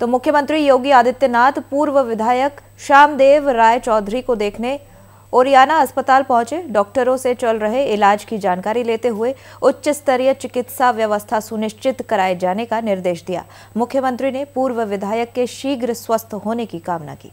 तो मुख्यमंत्री योगी आदित्यनाथ पूर्व विधायक श्यामदेव राय चौधरी को देखने ओरियाना अस्पताल पहुंचे डॉक्टरों से चल रहे इलाज की जानकारी लेते हुए उच्च स्तरीय चिकित्सा व्यवस्था सुनिश्चित कराए जाने का निर्देश दिया मुख्यमंत्री ने पूर्व विधायक के शीघ्र स्वस्थ होने की कामना की